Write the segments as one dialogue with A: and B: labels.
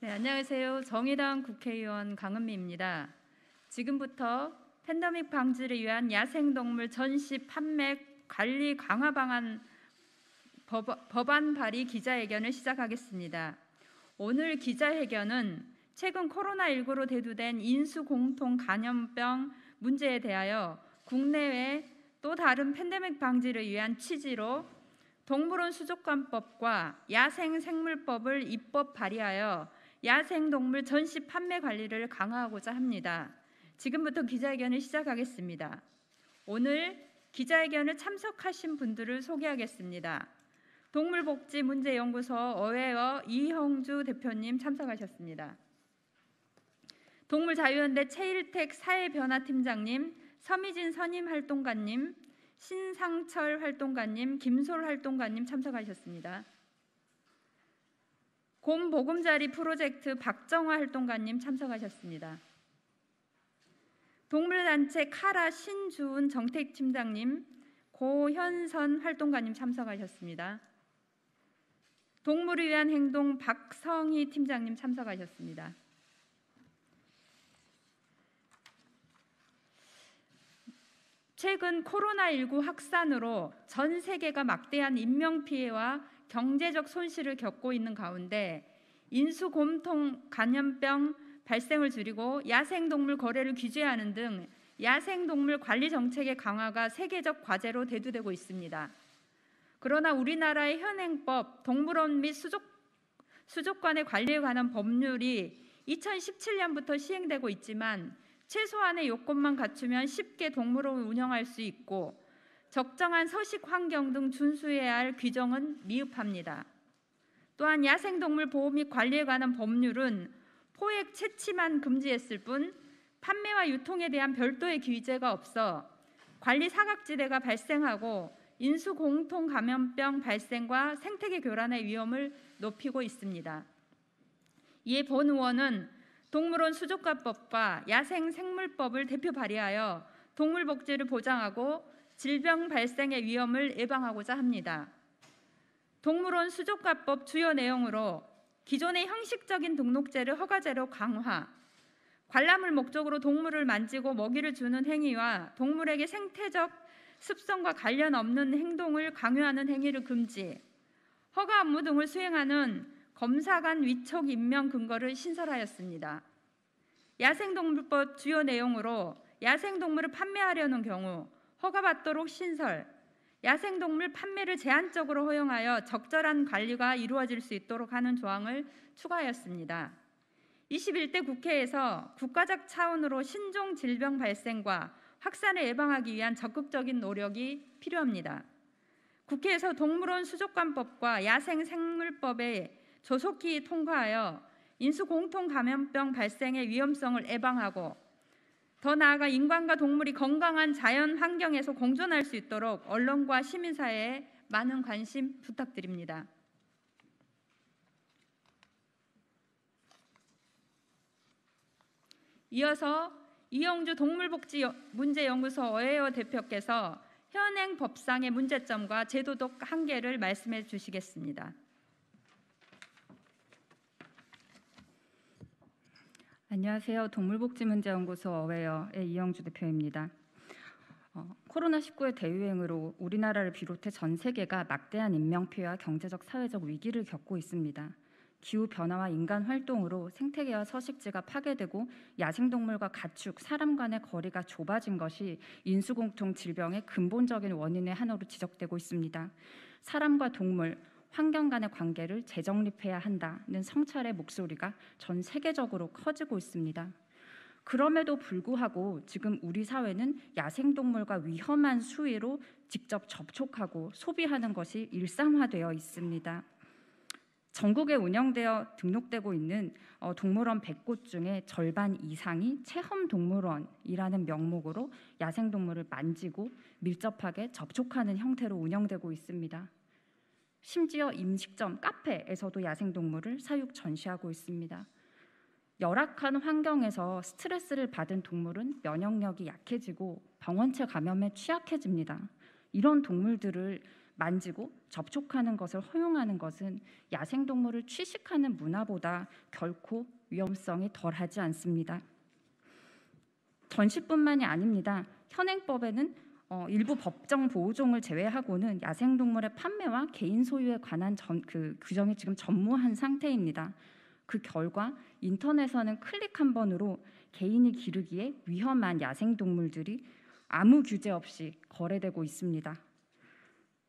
A: 네, 안녕하세요. 정의당 국회의원 강은미입니다. 지금부터 팬데믹 방지를 위한 야생동물 전시 판매 관리 강화 방안 법, 안 발의 기자회견을 시작하겠습니다. 오늘 기자회견은 최근 코로나19로 대두된 인수공통 감염병 문제에 대하여 국내외 또 다른 팬데믹 방지를 위한 취지로 동물원 수족관법과 야생생물법을 입법 발의하여 야생동물 전시 판매 관리를 강화하고자 합니다. 지금부터 기자회견을 시작하겠습니다. 오늘 기자회견을 참석하신 분들을 소개하겠습니다. 동물복지문제연구소 어웨어 이형주 대표님 참석하셨습니다. 동물자유연대 최일택 사회변화팀장님, 서미진 선임 활동가님, 신상철 활동가님, 김솔 활동가님 참석하셨습니다. 곰 보금자리 프로젝트 박정화 활동가님 참석하셨습니다. 동물단체 카라 신주은 정택 팀장님, 고현선 활동가님 참석하셨습니다. 동물을 위한 행동 박성희 팀장님 참석하셨습니다. 최근 코로나19 확산으로 전 세계가 막대한 인명피해와 경제적 손실을 겪고 있는 가운데 인수곰통 간염병 발생을 줄이고 야생동물 거래를 규제하는 등 야생동물 관리 정책의 강화가 세계적 과제로 대두되고 있습니다. 그러나 우리나라의 현행법 동물원 및 수족, 수족관의 관리에 관한 법률이 2017년부터 시행되고 있지만 최소한의 요건만 갖추면 쉽게 동물원을 운영할 수 있고 적정한 서식 환경 등 준수해야 할 규정은 미흡합니다. 또한 야생동물 보호 및 관리에 관한 법률은 포획 채취만 금지했을 뿐 판매와 유통에 대한 별도의 규제가 없어 관리 사각지대가 발생하고 인수 공통 감염병 발생과 생태계 교란의 위험을 높이고 있습니다. 이에 본 의원은 동물원 수족관법과 야생생물법을 대표 발의하여 동물 복지를 보장하고 질병 발생의 위험을 예방하고자 합니다. 동물원 수족화법 주요 내용으로 기존의 형식적인 등록제를 허가제로 강화, 관람을 목적으로 동물을 만지고 먹이를 주는 행위와 동물에게 생태적 습성과 관련 없는 행동을 강요하는 행위를 금지, 허가 업무 등을 수행하는 검사관 위촉 임명 근거를 신설하였습니다. 야생동물법 주요 내용으로 야생동물을 판매하려는 경우 허가받도록 신설, 야생동물 판매를 제한적으로 허용하여 적절한 관리가 이루어질 수 있도록 하는 조항을 추가하였습니다. 21대 국회에서 국가적 차원으로 신종 질병 발생과 확산을 예방하기 위한 적극적인 노력이 필요합니다. 국회에서 동물원 수족관법과 야생생물법에 조속히 통과하여 인수공통 감염병 발생의 위험성을 예방하고 더 나아가 인간과 동물이 건강한 자연 환경에서 공존할 수 있도록 언론과 시민사회에 많은 관심 부탁드립니다. 이어서 이영주 동물복지 문제연구소 어에어 대표께서 현행 법상의 문제점과 제도적 한계를 말씀해 주시겠습니다.
B: 안녕하세요. 동물복지문제연구소 어웨어의 이영주 대표입니다. 어, 코로나19의 대유행으로 우리나라를 비롯해 전 세계가 막대한 인명피해와 경제적 사회적 위기를 겪고 있습니다. 기후 변화와 인간 활동으로 생태계와 서식지가 파괴되고 야생동물과 가축, 사람 간의 거리가 좁아진 것이 인수공통 질병의 근본적인 원인의 하나로 지적되고 있습니다. 사람과 동물, 환경 간의 관계를 재정립해야 한다는 성찰의 목소리가 전 세계적으로 커지고 있습니다. 그럼에도 불구하고 지금 우리 사회는 야생동물과 위험한 수위로 직접 접촉하고 소비하는 것이 일상화되어 있습니다. 전국에 운영되어 등록되고 있는 어, 동물원 100곳 중에 절반 이상이 체험 동물원이라는 명목으로 야생동물을 만지고 밀접하게 접촉하는 형태로 운영되고 있습니다. 심지어 임식점, 카페에서도 야생동물을 사육 전시하고 있습니다. 열악한 환경에서 스트레스를 받은 동물은 면역력이 약해지고 병원체 감염에 취약해집니다. 이런 동물들을 만지고 접촉하는 것을 허용하는 것은 야생동물을 취식하는 문화보다 결코 위험성이 덜하지 않습니다. 전시뿐만이 아닙니다. 현행법에는 어, 일부 법정 보호종을 제외하고는 야생동물의 판매와 개인 소유에 관한 전, 그 규정이 지금 전무한 상태입니다. 그 결과 인터넷에서는 클릭 한 번으로 개인이 기르기에 위험한 야생동물들이 아무 규제 없이 거래되고 있습니다.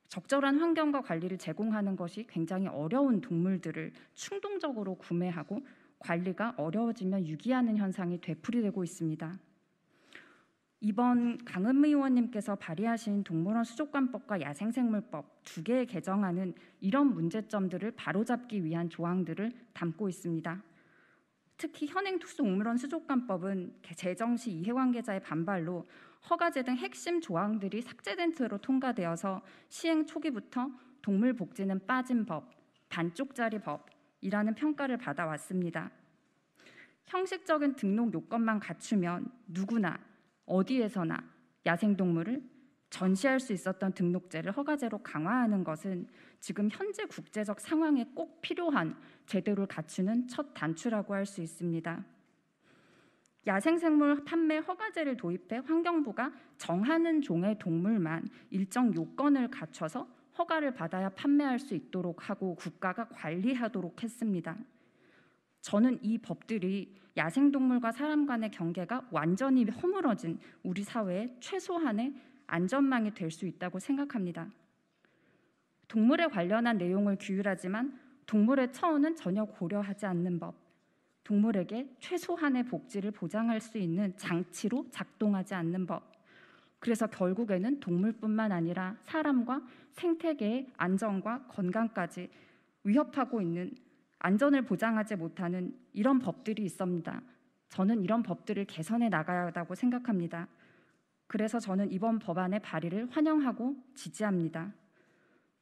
B: 적절한 환경과 관리를 제공하는 것이 굉장히 어려운 동물들을 충동적으로 구매하고 관리가 어려워지면 유기하는 현상이 되풀이되고 있습니다. 이번 강은 미 의원님께서 발의하신 동물원 수족관법과 야생생물법 두 개의 개정안은 이런 문제점들을 바로잡기 위한 조항들을 담고 있습니다. 특히 현행 특수동물원 수족관법은 재정 시 이해관계자의 반발로 허가제 등 핵심 조항들이 삭제된 채로 통과되어서 시행 초기부터 동물 복지는 빠진 법, 반쪽짜리 법이라는 평가를 받아왔습니다. 형식적인 등록 요건만 갖추면 누구나 어디에서나 야생동물을 전시할 수 있었던 등록제를 허가제로 강화하는 것은 지금 현재 국제적 상황에 꼭 필요한 제도를 갖추는 첫 단추라고 할 수 있습니다. 야생생물 판매 허가제를 도입해 환경부가 정하는 종의 동물만 일정 요건을 갖춰서 허가를 받아야 판매할 수 있도록 하고 국가가 관리하도록 했습니다. 저는 이 법들이 야생동물과 사람 간의 경계가 완전히 허물어진 우리 사회의 최소한의 안전망이 될 수 있다고 생각합니다. 동물에 관련한 내용을 규율하지만 동물의 처우는 전혀 고려하지 않는 법, 동물에게 최소한의 복지를 보장할 수 있는 장치로 작동하지 않는 법, 그래서 결국에는 동물뿐만 아니라 사람과 생태계의 안전과 건강까지 위협하고 있는 안전을 보장하지 못하는 이런 법들이 있습니다. 저는 이런 법들을 개선해 나가야 한다고 생각합니다. 그래서 저는 이번 법안의 발의를 환영하고 지지합니다.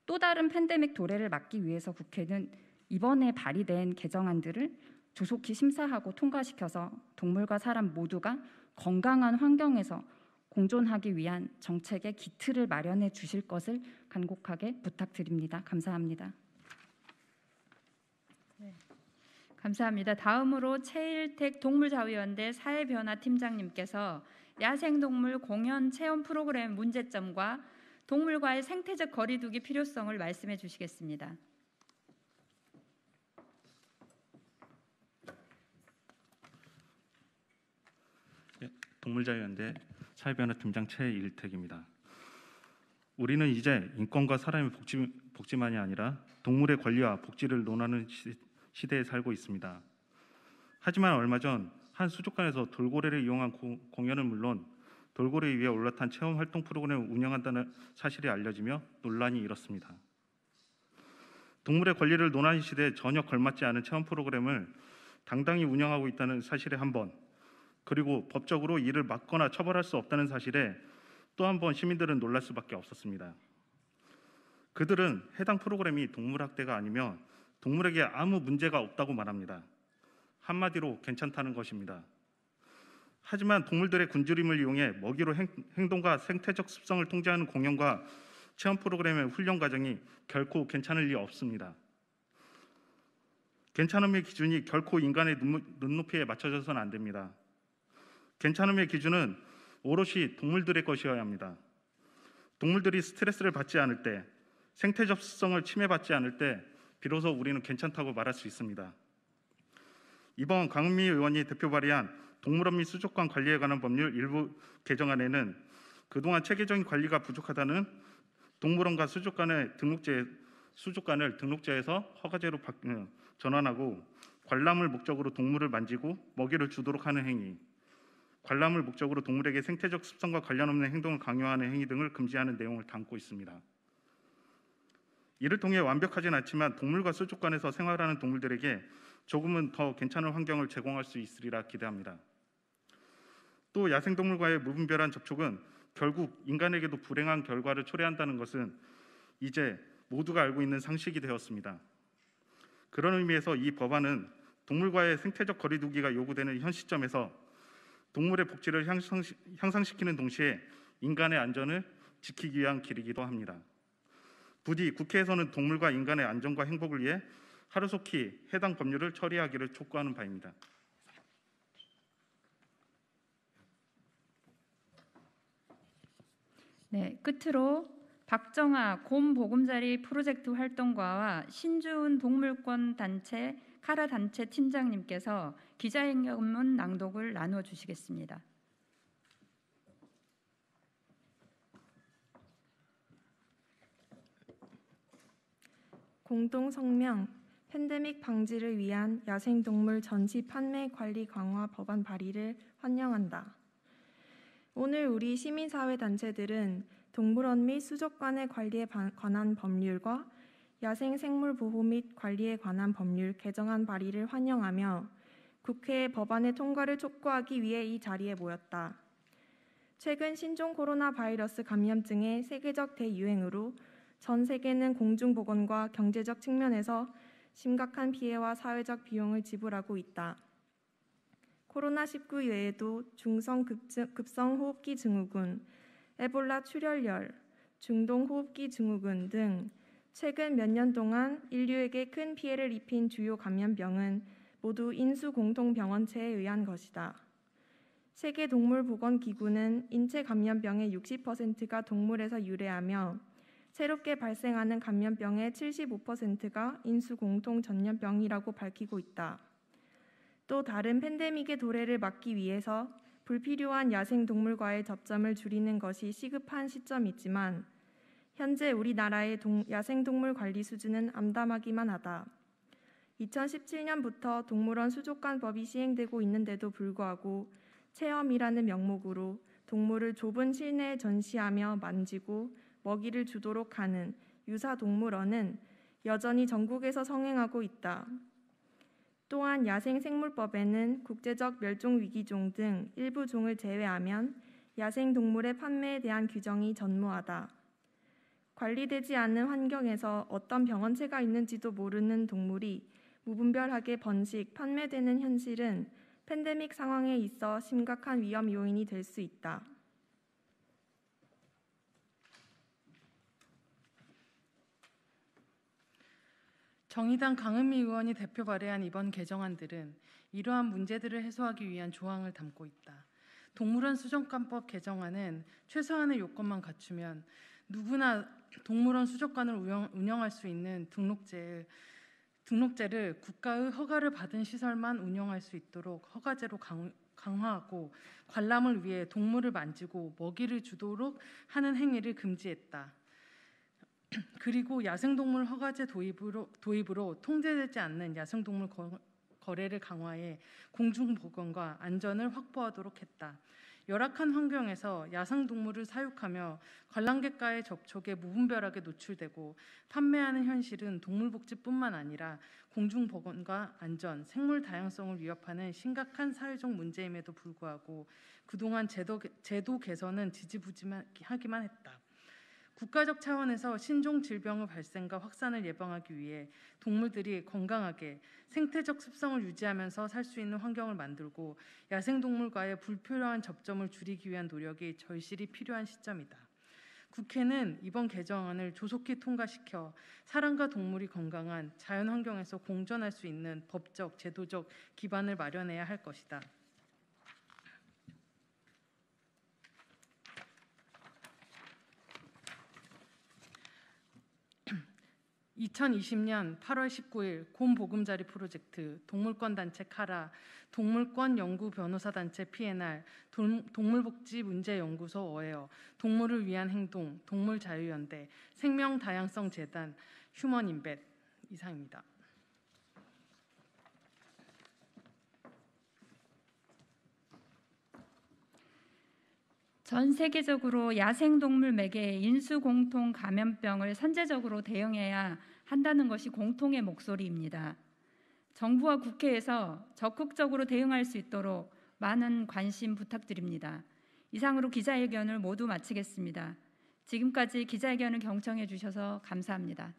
B: 또 다른 팬데믹 도래를 막기 위해서 국회는 이번에 발의된 개정안들을 조속히 심사하고 통과시켜서 동물과 사람 모두가 건강한 환경에서 공존하기 위한 정책의 기틀을 마련해 주실 것을 간곡하게 부탁드립니다. 감사합니다.
A: 감사합니다. 다음으로 최일택 동물자위원대 사회변화 팀장님께서 야생동물 공연 체험 프로그램 문제점과 동물과의 생태적 거리두기 필요성을 말씀해 주시겠습니다.
C: 예, 동물자유연대 사회변화팀장 최일택입니다. 우리는 이제 인권과 사람의 복지, 만이 아니라 동물의 권리와 복지를 논하는 시대에 살고 있습니다. 하지만 얼마 전 한 수족관에서 돌고래를 이용한 고, 공연은 물론 돌고래 위에 올라탄 체험 활동 프로그램을 운영한다는 사실이 알려지며 논란이 일었습니다. 동물의 권리를 논하는 시대에 전혀 걸맞지 않은 체험 프로그램을 당당히 운영하고 있다는 사실에 한 번, 그리고 법적으로 이를 막거나 처벌할 수 없다는 사실에 또 한 번 시민들은 놀랄 수밖에 없었습니다. 그들은 해당 프로그램이 동물학대가 아니며 동물에게 아무 문제가 없다고 말합니다. 한마디로 괜찮다는 것입니다. 하지만 동물들의 군주림을 이용해 먹이로 행, 동과 생태적 습성을 통제하는 공연과 체험 프로그램의 훈련 과정이 결코 괜찮을 리 없습니다. 괜찮음의 기준이 결코 인간의 눈높이에 맞춰져서는 안 됩니다. 괜찮음의 기준은 오롯이 동물들의 것이어야 합니다. 동물들이 스트레스를 받지 않을 때, 생태적 습성을 침해받지 않을 때 비로소 우리는 괜찮다고 말할 수 있습니다. 이번 강은미 의원이 대표 발의한 동물원 및 수족관 관리에 관한 법률 일부 개정안에는 그동안 체계적인 관리가 부족하다는 동물원과 수족관의 등록제 수족관을 등록제에서 허가제로 음, 전환하고 관람을 목적으로 동물을 만지고 먹이를 주도록 하는 행위, 관람을 목적으로 동물에게 생태적 습성과 관련 없는 행동을 강요하는 행위 등을 금지하는 내용을 담고 있습니다. 이를 통해 완벽하진 않지만 동물과 수족관에서 생활하는 동물들에게 조금은 더 괜찮은 환경을 제공할 수 있으리라 기대합니다. 또 야생동물과의 무분별한 접촉은 결국 인간에게도 불행한 결과를 초래한다는 것은 이제 모두가 알고 있는 상식이 되었습니다. 그런 의미에서 이 법안은 동물과의 생태적 거리두기가 요구되는 현 시점에서 동물의 복지를 향상시키는 동시에 인간의 안전을 지키기 위한 길이기도 합니다. 부디 국회에서는 동물과 인간의 안전과 행복을 위해 하루속히 해당 법률을 처리하기를 촉구하는 바입니다.
A: 네, 끝으로 박정아 곰 보금자리 프로젝트 활동가와 신주은 동물권 단체 카라 단체 팀장님께서 기자회견문 낭독을 나누어 주시겠습니다. 공동 성명
D: 팬데믹 방지를 위한 야생동물 전시 판매 관리 강화 법안 발의를 환영한다. 오늘 우리 시민사회 단체들은 동물원 및 수족관의 관리에 관한 법률과 야생생물 보호 및 관리에 관한 법률 개정안 발의를 환영하며 국회의 법안의 통과를 촉구하기 위해 이 자리에 모였다. 최근 신종 코로나 바이러스 감염증의 세계적 대유행으로 전 세계는 공중보건과 경제적 측면에서 심각한 피해와 사회적 비용을 지불하고 있다. 코로나19 외에도 중성 급성 호흡기 증후군, 에볼라 출혈열, 중동 호흡기 증후군 등 최근 몇 년 동안 인류에게 큰 피해를 입힌 주요 감염병은 모두 인수 공통 병원체에 의한 것이다. 세계 동물보건기구는 인체 감염병의 60%가 동물에서 유래하며 새롭게 발생하는 감염병의 75%가 인수 공통 전염병이라고 밝히고 있다. 또 다른 팬데믹의 도래를 막기 위해서 불필요한 야생 동물과의 접점을 줄이는 것이 시급한 시점이지만 현재 우리나라의 동, 야생 동물 관리 수준은 암담하기만 하다. 2017년부터 동물원 수족관법이 시행되고 있는데도 불구하고 체험이라는 명목으로 동물을 좁은 실내에 전시하며 만지고 먹이를 주도록 하는 유사 동물원은 여전히 전국에서 성행하고 있다. 또한 야생생물법에는 국제적 멸종위기종 등 일부 종을 제외하면 야생동물의 판매에 대한 규정이 전무하다. 관리되지 않는 환경에서 어떤 병원체가 있는지도 모르는 동물이 무분별하게 번식, 판매되는 현실은 팬데믹 상황에 있어 심각한 위험 요인이 될 수 있다.
E: 정의당 강은미 의원이 대표 발의한 이번 개정안들은 이러한 문제들을 해소하기 위한 조항을 담고 있다. 동물원 수정관법 개정안은 최소한의 요건만 갖추면 누구나 동물원 수족관을 운영할 수 있는 등록제 등록제를 국가의 허가를 받은 시설만 운영할 수 있도록 허가제로 강, 강화하고 관람을 위해 동물을 만지고 먹이를 주도록 하는 행위를 금지했다. 그리고 야생동물 허가제 도입으로, 도입으로 통제되지 않는 야생동물 거래를 강화해 공중보건과 안전을 확보하도록 했다. 열악한 환경에서 야생동물을 사육하며 관람객과의 접촉에 무분별하게 노출되고 판매하는 현실은 동물복지뿐만 아니라 공중보건과 안전, 생물 다양성을 위협하는 심각한 사회적 문제임에도 불구하고 그동안 제도, 제도 개선은 지지부진하기만 했다. 국가적 차원에서 신종 질병의 발생과 확산을 예방하기 위해 동물들이 건강하게 생태적 습성을 유지하면서 살 수 있는 환경을 만들고 야생동물과의 불필요한 접점을 줄이기 위한 노력이 절실히 필요한 시점이다. 국회는 이번 개정안을 조속히 통과시켜 사람과 동물이 건강한 자연 환경에서 공존할 수 있는 법적, 제도적 기반을 마련해야 할 것이다. 2020년 8월 19일 곰 보금자리 프로젝트, 동물권 단체 카라, 동물권 연구 변호사 단체 PNR, 동물복지 문제 연구소 어웨어, 동물을 위한 행동, 동물 자유연대, 생명 다양성 재단, 휴먼 인벳 이상입니다.
A: 전 세계적으로 야생동물 매개 인수공통 감염병을 선제적으로 대응해야 한다는 것이 공통의 목소리입니다. 정부와 국회에서 적극적으로 대응할 수 있도록 많은 관심 부탁드립니다. 이상으로 기자회견을 모두 마치겠습니다. 지금까지 기자회견을 경청해 주셔서 감사합니다.